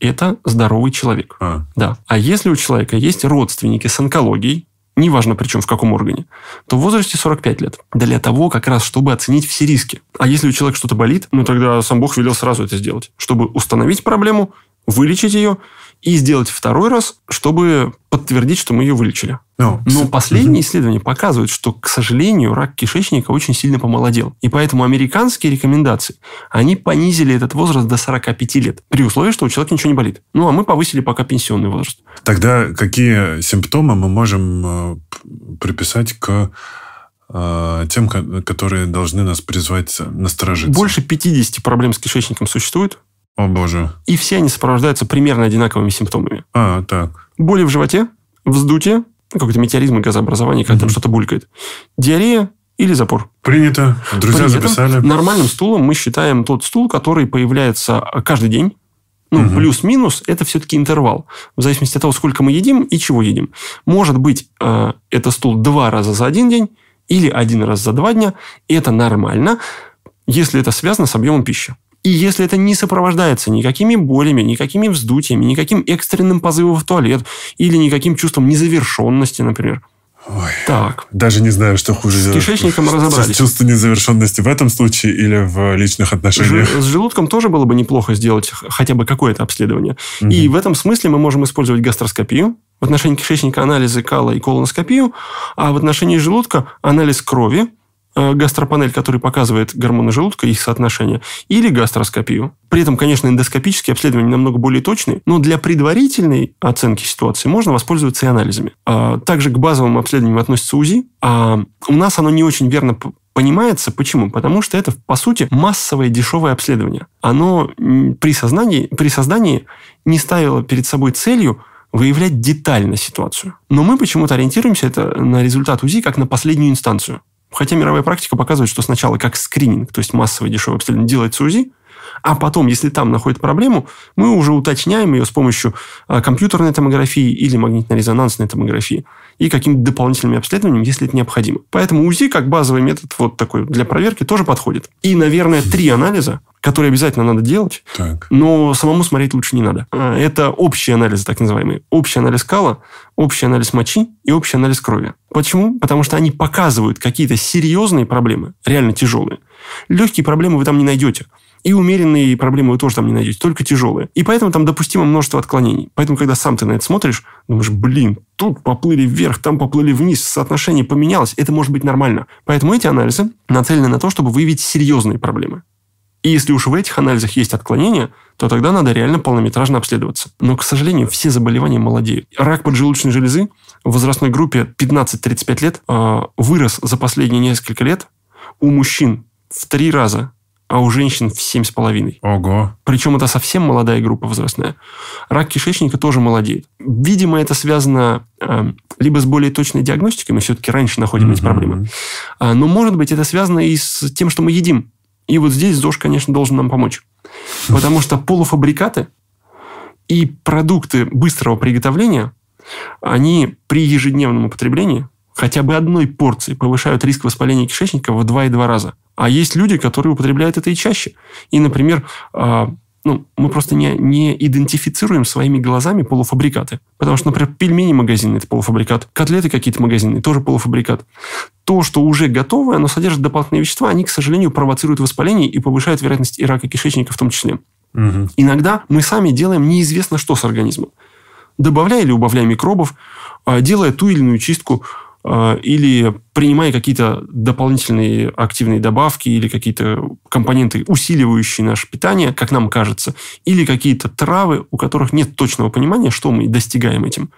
это здоровый человек. А. Да. А если у человека есть родственники с онкологией, неважно причем в каком органе, то в возрасте 45 лет. Для того, как раз, чтобы оценить все риски. А если у человека что-то болит, ну тогда сам Бог велел сразу это сделать, чтобы установить проблему вылечить ее и сделать второй раз, чтобы подтвердить, что мы ее вылечили. No. Но последние исследования показывают, что, к сожалению, рак кишечника очень сильно помолодел. И поэтому американские рекомендации, они понизили этот возраст до 45 лет, при условии, что у человека ничего не болит. Ну, а мы повысили пока пенсионный возраст. Тогда какие симптомы мы можем э, приписать к э, тем, которые должны нас призвать э, насторожиться. Больше 50 проблем с кишечником существует. О, боже. И все они сопровождаются примерно одинаковыми симптомами. А, так. Боли в животе, вздутие, ну, какой-то метеоризм и газообразование, когда mm там что-то булькает. Диарея или запор. Принято. Друзья При записали. Нормальным стулом мы считаем тот стул, который появляется а, каждый день. Ну, угу. плюс-минус это все-таки интервал. В зависимости от того, сколько мы едим и чего едим. Может быть, э, это стул два раза за один день или один раз за два дня. Это нормально, если это связано с объемом пищи. И если это не сопровождается никакими болями, никакими вздутиями, никаким экстренным позывом в туалет или никаким чувством незавершенности, например, Ой, так. Даже не знаю, что хуже. С кишечником разобрались. Чувство незавершенности в этом случае или в личных отношениях. с желудком тоже было бы неплохо сделать хотя бы какое-то обследование. Угу. И в этом смысле мы можем использовать гастроскопию. В отношении кишечника анализы кала и колоноскопию, а в отношении желудка анализ крови, Э, гастропанель, который показывает гормоны желудка и их соотношение, или гастроскопию. При этом, конечно, эндоскопические обследования намного более точные, но для предварительной оценки ситуации можно воспользоваться и анализами. А, также к базовым обследованиям относится УЗИ. А у нас оно не очень верно понимается. Почему? Потому что это, по сути, массовое дешевое обследование. Оно при, создании, при создании не ставило перед собой целью выявлять детально ситуацию. Но мы почему-то ориентируемся это на результат УЗИ как на последнюю инстанцию. Хотя мировая практика показывает, что сначала как скрининг, то есть массовое дешевое обследование, делается УЗИ, а потом, если там находит проблему, мы уже уточняем ее с помощью а, компьютерной томографии или магнитно-резонансной томографии и какими-то дополнительными обследованиями, если это необходимо. Поэтому УЗИ как базовый метод вот такой для проверки тоже подходит. И, наверное, три анализа, которые обязательно надо делать, так. но самому смотреть лучше не надо. А, это общие анализы, так называемые. Общий анализ кала, общий анализ мочи и общий анализ крови. Почему? Потому что они показывают какие-то серьезные проблемы, реально тяжелые. Легкие проблемы вы там не найдете. И умеренные проблемы вы тоже там не найдете, только тяжелые. И поэтому там допустимо множество отклонений. Поэтому, когда сам ты на это смотришь, думаешь, блин, тут поплыли вверх, там поплыли вниз, соотношение поменялось, это может быть нормально. Поэтому эти анализы нацелены на то, чтобы выявить серьезные проблемы. И если уж в этих анализах есть отклонения, то тогда надо реально полнометражно обследоваться. Но, к сожалению, все заболевания молодеют. Рак поджелудочной железы в возрастной группе 15-35 лет э, вырос за последние несколько лет у мужчин в три раза а у женщин в 7,5. Ого. Причем это совсем молодая группа возрастная. Рак кишечника тоже молодеет. Видимо, это связано э, либо с более точной диагностикой, мы все-таки раньше находим эти проблемы, а, но, может быть, это связано и с тем, что мы едим. И вот здесь ЗОЖ, конечно, должен нам помочь. Потому что полуфабрикаты и продукты быстрого приготовления, они при ежедневном употреблении хотя бы одной порции повышают риск воспаления кишечника в 2,2 раза. А есть люди, которые употребляют это и чаще. И, например, а, ну, мы просто не, не идентифицируем своими глазами полуфабрикаты. Потому что, например, пельмени магазинные – это полуфабрикат, котлеты какие-то магазинные – тоже полуфабрикат. То, что уже готовое, оно содержит дополнительные вещества, они, к сожалению, провоцируют воспаление и повышают вероятность и рака кишечника в том числе. Угу. Иногда мы сами делаем неизвестно что с организмом. Добавляя или убавляя микробов, а, делая ту или иную чистку – а, или принимая какие-то дополнительные активные добавки или какие-то компоненты, усиливающие наше питание, как нам кажется, или какие-то травы, у которых нет точного понимания, что мы достигаем этим.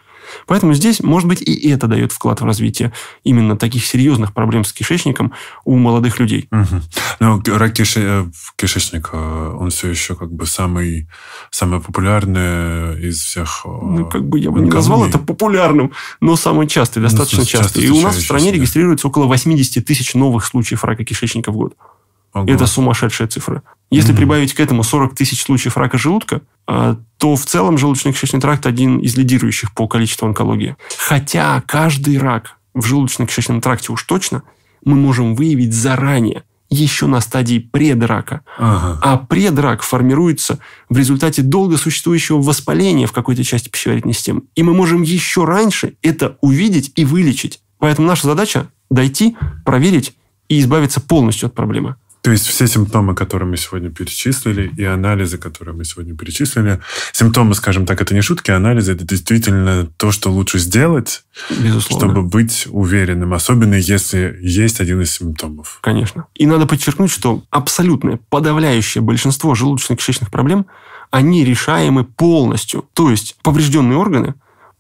Поэтому здесь, может быть, и это дает вклад в развитие именно таких серьезных проблем с кишечником у молодых людей. Угу. Ну, рак киши... Э, кишечника, э, он все еще как бы самый, самый популярный из всех... Э, ну, как бы я бы не назвал это популярным, но самый частый, ну, достаточно ну, частый. И у нас в стране регистрируется около 80 тысяч новых случаев рака кишечника в год. Ого. Это сумасшедшая цифра. Если mm-hmm. прибавить к этому 40 тысяч случаев рака желудка, а, то в целом желудочно-кишечный тракт один из лидирующих по количеству онкологии. Хотя каждый рак в желудочно-кишечном тракте уж точно мы можем выявить заранее, еще на стадии предрака. Ага. А предрак формируется в результате долго существующего воспаления в какой-то части пищеварительной системы. И мы можем еще раньше это увидеть и вылечить. Поэтому наша задача дойти, проверить и избавиться полностью от проблемы. То есть все симптомы, которые мы сегодня перечислили, и анализы, которые мы сегодня перечислили, симптомы, скажем так, это не шутки, анализы это действительно то, что лучше сделать, Безусловно. чтобы быть уверенным, особенно если есть один из симптомов. Конечно. И надо подчеркнуть, что абсолютное, подавляющее большинство желудочно-кишечных проблем, они решаемы полностью. То есть поврежденные органы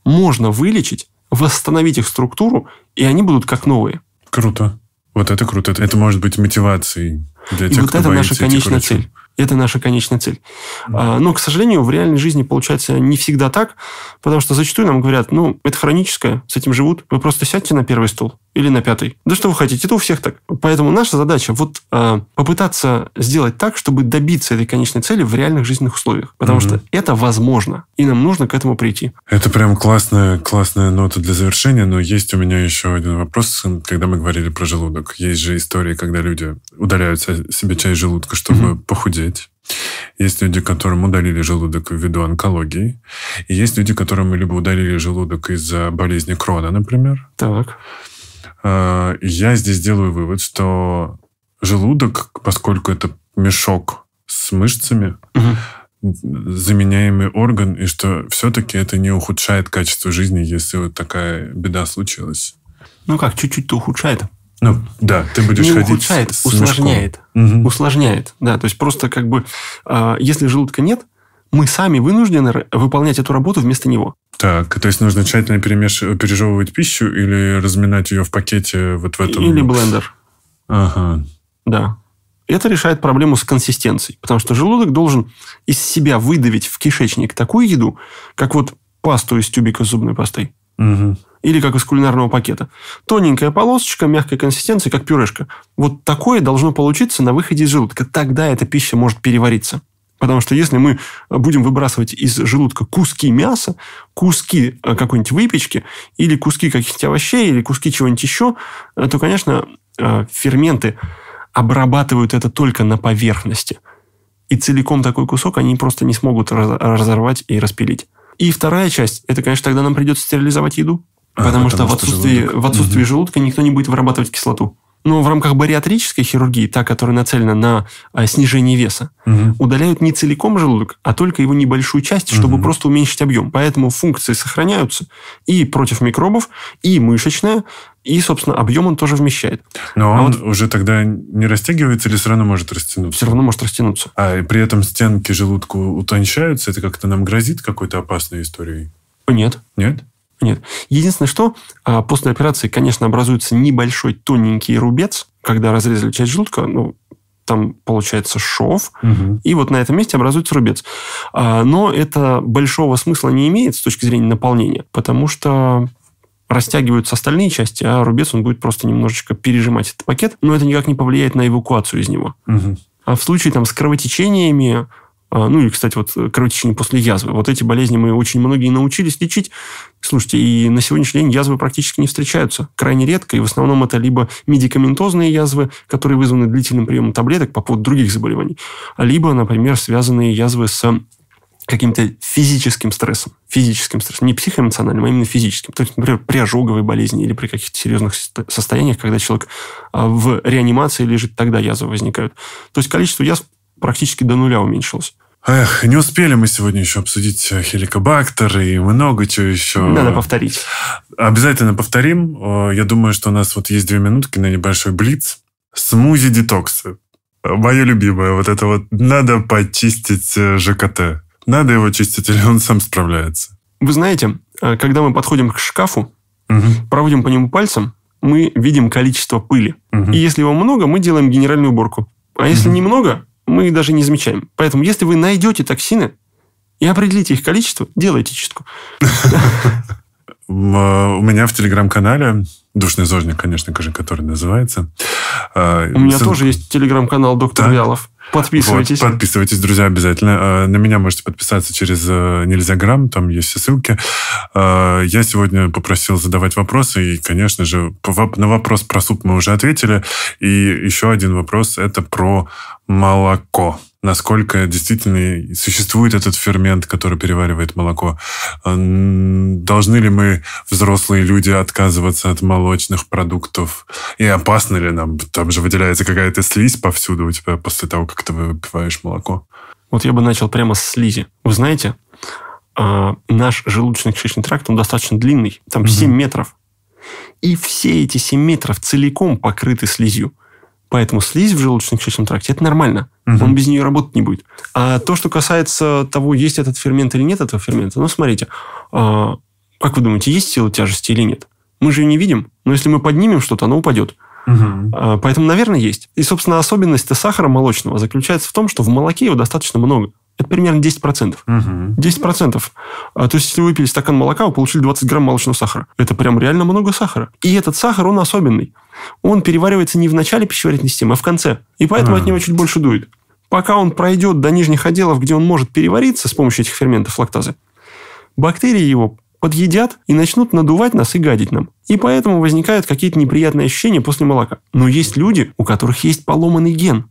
можно вылечить, восстановить их структуру, и они будут как новые. Круто. Вот это круто. Это может быть мотивацией для тех, И вот кто это наша конечная цель. Это наша конечная цель. Да. А, но, к сожалению, в реальной жизни получается не всегда так, потому что зачастую нам говорят, ну, это хроническое, с этим живут, вы просто сядьте на первый стул, или на пятый, Да что вы хотите, это у всех так. Поэтому наша задача вот э, попытаться сделать так, чтобы добиться этой конечной цели в реальных жизненных условиях. Потому угу. что это возможно, и нам нужно к этому прийти. Это прям классная, классная нота для завершения, но есть у меня еще один вопрос, когда мы говорили про желудок. Есть же истории, когда люди удаляют себе часть желудка, чтобы угу. похудеть. Есть люди, которым удалили желудок ввиду онкологии. И есть люди, которым либо удалили желудок из-за болезни Крона, например. Так. Э, я здесь делаю вывод, что желудок, поскольку это мешок с мышцами, угу. заменяемый орган, и что все-таки это не ухудшает качество жизни, если вот такая беда случилась. Ну как, чуть-чуть-то ухудшает. Ну, да, ты будешь не ходить ухудшает, с усложняет. Мешком. Угу. Усложняет, да. То есть просто как бы, а, если желудка нет, мы сами вынуждены выполнять эту работу вместо него. Так, то есть нужно тщательно перемеш... пережевывать пищу или разминать ее в пакете вот в этом... Или блендер. Ага. Да. Это решает проблему с консистенцией, потому что желудок должен из себя выдавить в кишечник такую еду, как вот пасту из тюбика с зубной пастой. Угу. Или как из кулинарного пакета. Тоненькая полосочка, мягкой консистенции, как пюрешка. Вот такое должно получиться на выходе из желудка. Тогда эта пища может перевариться. Потому что если мы будем выбрасывать из желудка куски мяса, куски э, какой-нибудь выпечки, или куски каких-нибудь овощей, или куски чего-нибудь еще, э, то, конечно, э, ферменты обрабатывают это только на поверхности. И целиком такой кусок они просто не смогут разорвать и распилить. И вторая часть, это, конечно, тогда нам придется стерилизовать еду. А, потому, что, что в отсутствии, в отсутствии угу. желудка никто не будет вырабатывать кислоту. Но ну, в рамках бариатрической хирургии, та, которая нацелена на а, снижение веса, угу. удаляют не целиком желудок, а только его небольшую часть, чтобы угу. просто уменьшить объем. Поэтому функции сохраняются и против микробов, и мышечная, и, собственно, объем он тоже вмещает. Но а он вот... уже тогда не растягивается или все равно может растянуться? Все равно может растянуться. А при этом стенки желудку утончаются, это как-то нам грозит какой-то опасной историей? Нет. Нет? Нет. Единственное, что а, после операции, конечно, образуется небольшой тоненький рубец, когда разрезали часть желудка, ну, там получается шов, угу. и вот на этом месте образуется рубец. А, но это большого смысла не имеет с точки зрения наполнения, потому что растягиваются остальные части, а рубец он будет просто немножечко пережимать этот пакет, но это никак не повлияет на эвакуацию из него. Угу. А в случае там с кровотечениями а, ну и, кстати, вот э, кровотечение после язвы. Вот эти болезни мы очень многие научились лечить. Слушайте, и на сегодняшний день язвы практически не встречаются. Крайне редко, и в основном это либо медикаментозные язвы, которые вызваны длительным приемом таблеток по поводу других заболеваний, либо, например, связанные язвы с каким-то физическим стрессом. Физическим стрессом. Не психоэмоциональным, а именно физическим. То есть, например, при ожоговой болезни или при каких-то серьезных состояниях, когда человек а, в реанимации лежит, тогда язвы возникают. То есть количество язв практически до нуля уменьшилось. Эх, не успели мы сегодня еще обсудить э, хеликобактер и много чего еще. Надо повторить. Обязательно повторим. Э, я думаю, что у нас вот есть две минутки на небольшой блиц. Смузи-детоксы. Э, Мое любимое. Вот это вот надо почистить ЖКТ. Надо его чистить, или он сам справляется? Вы знаете, когда мы подходим к шкафу, угу. проводим по нему пальцем, мы видим количество пыли. Угу. И если его много, мы делаем генеральную уборку. А угу. если немного, мы даже не замечаем. Поэтому, если вы найдете токсины и определите их количество, делайте чистку. А, у меня в телеграм-канале «Душный зожник», конечно, который называется. А, у меня тоже есть телеграм-канал «Доктор да? Вялов». Подписывайтесь. Вот, подписывайтесь, друзья, обязательно. А, на меня можете подписаться через э, Нельзя Грамм, там есть все ссылки. Я сегодня попросил задавать вопросы, и, конечно же, на вопрос про суп мы уже ответили. И еще один вопрос – это про молоко насколько действительно существует этот фермент, который переваривает молоко. А, должны ли мы, взрослые люди, отказываться от молочных продуктов? И опасно ли нам? Там же выделяется какая-то слизь повсюду у тебя после того, как ты выпиваешь молоко. Вот я бы начал прямо с слизи. Вы знаете, а, наш желудочно-кишечный тракт, он достаточно длинный. Там угу. метров. И все эти 7 метров целиком покрыты слизью. Поэтому слизь в желудочно-кишечном тракте – это нормально. Угу. Он без нее работать не будет. А то, что касается того, есть этот фермент или нет этого фермента, ну, смотрите, э, как вы думаете, есть сила тяжести или нет? Мы же ее не видим, но если мы поднимем что-то, оно упадет. Угу. А, поэтому, наверное, есть. И, собственно, особенность сахара молочного заключается в том, что в молоке его достаточно много. Это примерно 10%. Угу. 10%. А, то есть, если вы выпили стакан молока, вы получили 20 грамм молочного сахара. Это прям реально много сахара. И этот сахар, он особенный. Он переваривается не в начале пищеварительной системы, а в конце. И поэтому а. от него чуть больше дует. Пока он пройдет до нижних отделов, где он может перевариться с помощью этих ферментов лактазы, бактерии его подъедят и начнут надувать нас и гадить нам. И поэтому возникают какие-то неприятные ощущения после молока. Но есть люди, у которых есть поломанный ген.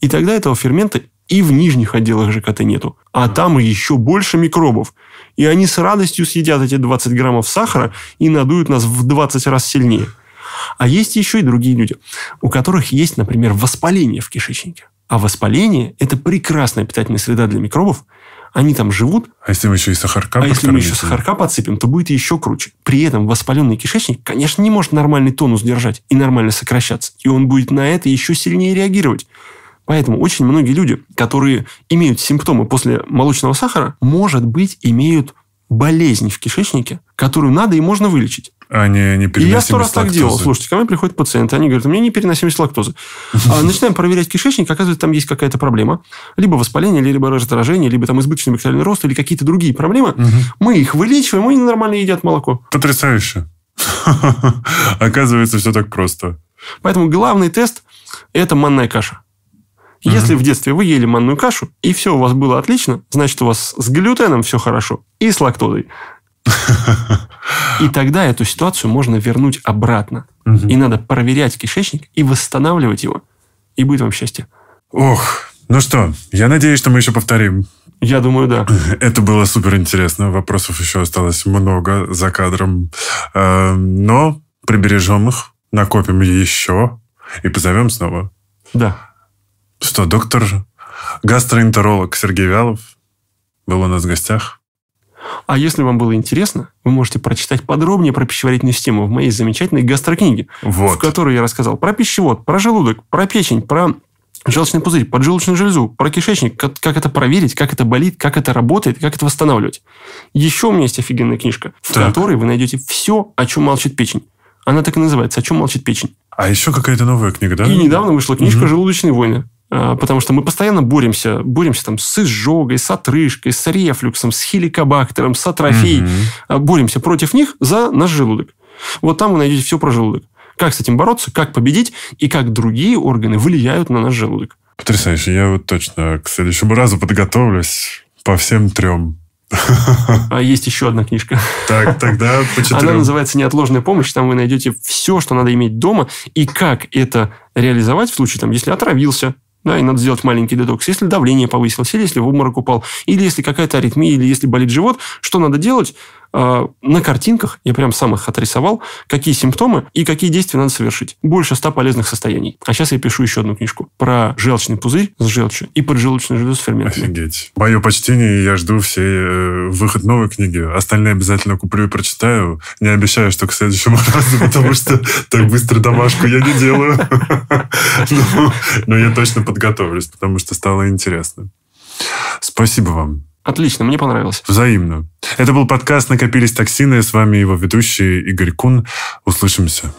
И тогда этого фермента и в нижних отделах ЖКТ нету. А там еще больше микробов. И они с радостью съедят эти 20 граммов сахара и надуют нас в 20 раз сильнее. А есть еще и другие люди, у которых есть, например, воспаление в кишечнике. А воспаление – это прекрасная питательная среда для микробов. Они там живут. А если мы еще и сахарка А если мы еще сахарка подсыпем, то будет еще круче. При этом воспаленный кишечник, конечно, не может нормальный тонус держать и нормально сокращаться. И он будет на это еще сильнее реагировать. Поэтому очень многие люди, которые имеют симптомы после молочного сахара, может быть, имеют болезнь в кишечнике, которую надо и можно вылечить. А не, не И я сто раз так лактозы. делал. Слушайте, ко мне приходят пациенты, они говорят, у меня непереносимость лактозы. А начинаем проверять кишечник, оказывается, там есть какая-то проблема. Либо воспаление, либо раздражение, либо там избыточный бактериальный рост, или какие-то другие проблемы. Мы их вылечиваем, и нормально едят молоко. Потрясающе. Оказывается, все так просто. Поэтому главный тест – это манная каша. Угу. Если в детстве вы ели манную кашу, и все у вас было отлично, значит, у вас с глютеном все хорошо и с лактозой. И тогда эту ситуацию можно вернуть обратно. И надо проверять кишечник и восстанавливать его. И будет вам счастье. Ох, ну что, я надеюсь, что мы еще повторим. Я думаю, да. Это было супер интересно. Вопросов еще осталось много за кадром. Эм, но прибережем их, накопим еще и позовем снова. Да что доктор гастроэнтеролог Сергей Вялов был у нас в гостях. А если вам было интересно, вы можете прочитать подробнее про пищеварительную систему в моей замечательной гастрокниге, вот. в которой я рассказал про пищевод, про желудок, про печень, про желчный пузырь, поджелудочную железу, про кишечник, как, это проверить, как это болит, как это работает, как это восстанавливать. Еще у меня есть офигенная книжка, в так. которой вы найдете все, о чем молчит печень. Она так и называется «О чем молчит печень». А еще какая-то новая книга, да? И недавно вышла книжка угу. «Желудочные войны». А, потому что мы постоянно боремся, боремся там с изжогой, с отрыжкой, с рефлюксом, с хеликобактером, с атрофией, mm-hmm. боремся против них за наш желудок. Вот там вы найдете все про желудок. Как с этим бороться, как победить и как другие органы влияют на наш желудок. Потрясающе. Я вот точно к следующему разу подготовлюсь по всем трем а есть еще одна книжка. Так, тогда почитаем. Она называется «Неотложная помощь». Там вы найдете все, что надо иметь дома и как это реализовать в случае, там, если отравился, да, и надо сделать маленький детокс. Если давление повысилось, или если в обморок упал, или если какая-то аритмия, или если болит живот, что надо делать? А, на картинках, я прям сам их отрисовал, какие симптомы и какие действия надо совершить. Больше 100 полезных состояний. А сейчас я пишу еще одну книжку про желчный пузырь с желчью и поджелудочную железу с ферментами. Офигеть. Мое почтение, я жду все э, выход новой книги. Остальные обязательно куплю и прочитаю. Не обещаю, что к следующему разу, потому что так быстро домашку я не делаю. Но я точно подготовлюсь, потому что стало интересно. Спасибо вам. Отлично, мне понравилось. Взаимно. Это был подкаст «Накопились токсины». С вами его ведущий Игорь Кун. Услышимся.